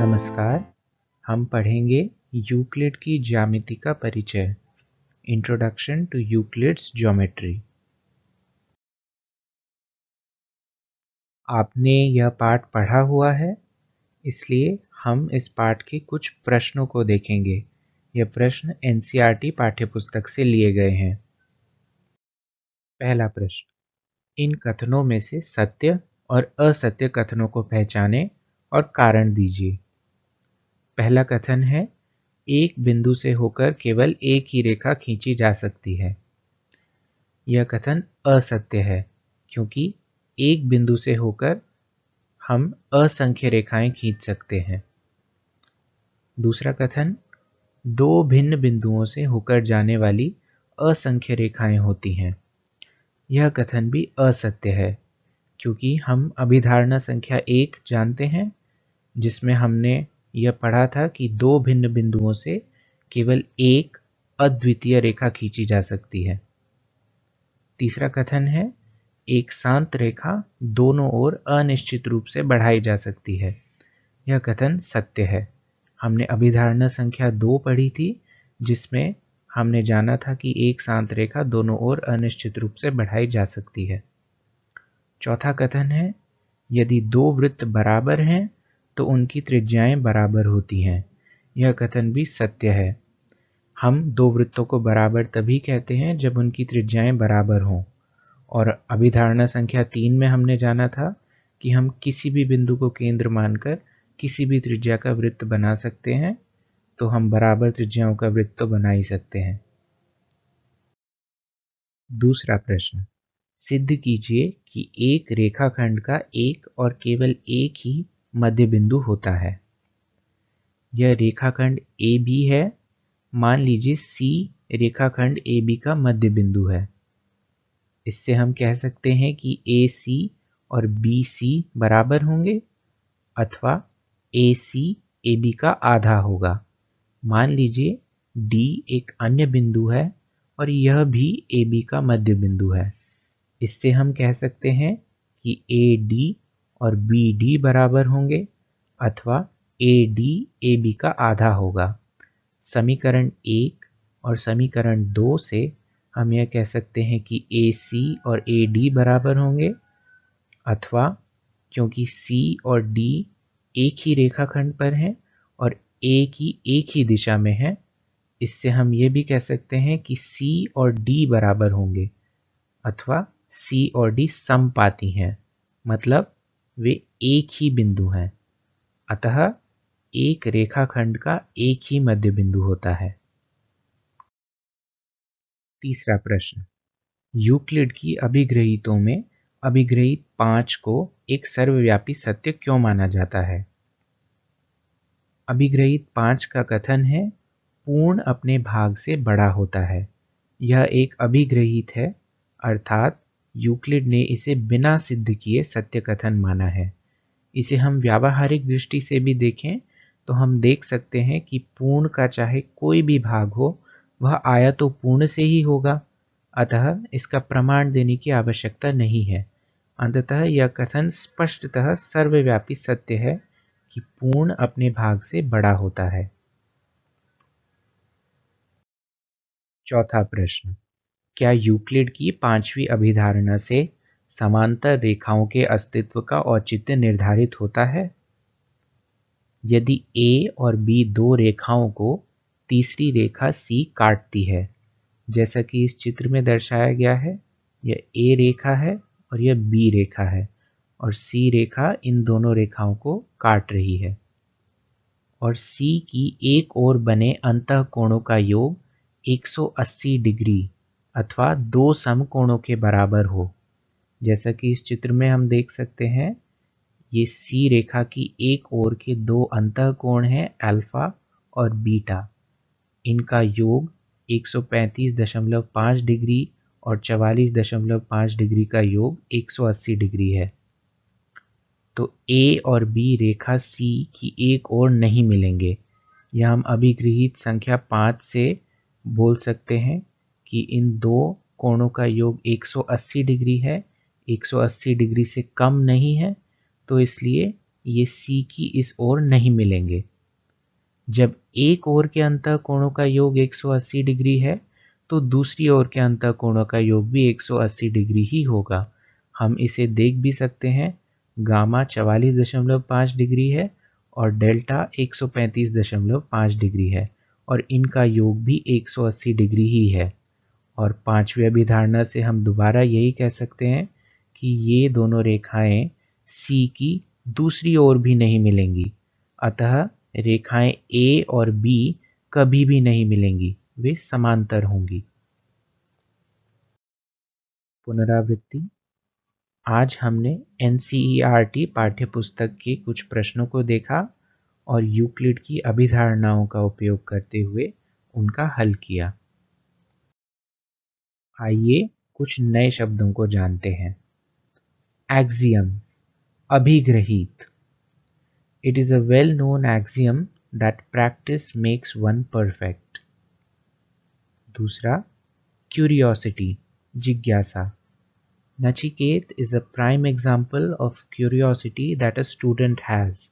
नमस्कार हम पढ़ेंगे यूक्लिड की ज्यामिति का परिचय इंट्रोडक्शन टू यूक्लिड्स ज्योमेट्री आपने यह पाठ पढ़ा हुआ है इसलिए हम इस पाठ के कुछ प्रश्नों को देखेंगे यह प्रश्न एनसीईआरटी e पाठ्यपुस्तक से लिए गए हैं पहला प्रश्न इन कथनों में से सत्य और असत्य कथनों को पहचानें और कारण दीजिए पहला कथन है एक बिंदु से होकर केवल एक ही रेखा खींची जा सकती है यह कथन असत्य है क्योंकि एक बिंदु से होकर हम असंख्य रेखाएं खींच सकते हैं दूसरा कथन दो भिन्न बिंदुओं से होकर जाने वाली असंख्य रेखाएं होती हैं यह कथन भी असत्य है क्योंकि हम अभिधारणा संख्या एक जानते हैं जिसमें हमने यह पढ़ा था कि दो भिन्न बिंदुओं से केवल एक अद्वितीय रेखा खींची जा सकती है तीसरा कथन है एक शांत रेखा दोनों ओर अनिश्चित रूप से बढ़ाई जा सकती है यह कथन सत्य है हमने अभिधारणा संख्या दो पढ़ी थी जिसमें हमने जाना था कि एक शांत रेखा दोनों ओर अनिश्चित रूप से बढ़ाई जा सकती है चौथा कथन है यदि दो वृत्त बराबर हैं तो उनकी त्रिज्याएं बराबर होती हैं यह कथन भी सत्य है हम दो वृत्तों को बराबर तभी कहते हैं जब उनकी त्रिज्याएं बराबर हों और अभिधारणा संख्या तीन में हमने जाना था कि हम किसी भी बिंदु को केंद्र मानकर किसी भी त्रिज्या का वृत्त बना सकते हैं तो हम बराबर त्रिज्याओं का वृत्त तो बना ही सकते हैं दूसरा प्रश्न सिद्ध कीजिए कि एक रेखाखंड का एक और केवल एक ही मध्य बिंदु होता है यह रेखाखंड ए बी है मान लीजिए सी रेखाखंड ए बी का मध्य बिंदु है इससे हम कह सकते हैं कि ए सी और बी सी बराबर होंगे अथवा ए सी ए बी का आधा होगा मान लीजिए डी एक अन्य बिंदु है और यह भी ए बी का मध्य बिंदु है इससे हम कह सकते हैं कि ए डी और बी डी बराबर होंगे अथवा ए डी ए बी का आधा होगा समीकरण एक और समीकरण दो से हम यह कह सकते हैं कि ए सी और ए डी बराबर होंगे अथवा क्योंकि सी और डी एक ही रेखाखंड पर हैं और ए की एक ही दिशा में है इससे हम ये भी कह सकते हैं कि सी और डी बराबर होंगे अथवा सी और डी समपाती हैं मतलब वे एक ही बिंदु हैं अतः एक रेखाखंड का एक ही मध्य बिंदु होता है तीसरा प्रश्न यूक्लिड की अभिग्रहितों में अभिग्रहित पांच को एक सर्वव्यापी सत्य क्यों माना जाता है अभिग्रहित पांच का कथन है पूर्ण अपने भाग से बड़ा होता है यह एक अभिग्रहित है अर्थात यूक्लिड ने इसे बिना सिद्ध किए सत्य कथन माना है इसे हम व्यावहारिक दृष्टि से भी देखें तो हम देख सकते हैं कि पूर्ण का चाहे कोई भी भाग हो वह आया तो पूर्ण से ही होगा अतः इसका प्रमाण देने की आवश्यकता नहीं है अंततः यह कथन स्पष्टतः सर्वव्यापी सत्य है कि पूर्ण अपने भाग से बड़ा होता है चौथा प्रश्न क्या यूक्लिड की पांचवी अभिधारणा से समांतर रेखाओं के अस्तित्व का औचित्य निर्धारित होता है यदि ए और बी दो रेखाओं को तीसरी रेखा सी काटती है जैसा कि इस चित्र में दर्शाया गया है यह ए रेखा है और यह बी रेखा है और सी रेखा इन दोनों रेखाओं को काट रही है और सी की एक ओर बने अंत कोणों का योग 180 डिग्री अथवा दो समकोणों के बराबर हो जैसा कि इस चित्र में हम देख सकते हैं ये सी रेखा की एक ओर के दो अंत कोण हैं अल्फा और बीटा इनका योग 135.5 डिग्री और 44.5 डिग्री का योग 180 डिग्री है तो ए और बी रेखा सी की एक ओर नहीं मिलेंगे यह हम अभिगृहित संख्या पाँच से बोल सकते हैं कि इन दो कोणों का योग 180 डिग्री है 180 डिग्री से कम नहीं है तो इसलिए ये सी की इस ओर नहीं मिलेंगे जब एक ओर के अंत कोणों का योग 180 डिग्री है तो दूसरी ओर के अंत कोणों का योग भी 180 डिग्री ही होगा हम इसे देख भी सकते हैं गामा चवालीस डिग्री है और डेल्टा 135.5 डिग्री है और इनका योग भी 180 डिग्री ही है और पांचवी अभिधारणा से हम दोबारा यही कह सकते हैं कि ये दोनों रेखाएं सी की दूसरी ओर भी नहीं मिलेंगी अतः रेखाएं ए और बी कभी भी नहीं मिलेंगी वे समांतर होंगी पुनरावृत्ति आज हमने एन e पाठ्यपुस्तक के कुछ प्रश्नों को देखा और यूक्लिड की अभिधारणाओं का उपयोग करते हुए उनका हल किया आइए कुछ नए शब्दों को जानते हैं एक्जियम अभिग्रहित it is a well known axiom that practice makes one perfect दूसरा क्यूरियोसिटी जिज्ञासा Nachiketa is a prime example of curiosity that a student has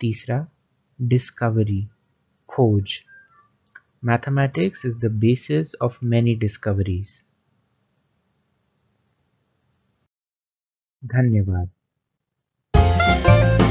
तीसरा डिस्कवरी खोज Mathematics is the basis of many discoveries. धन्यवाद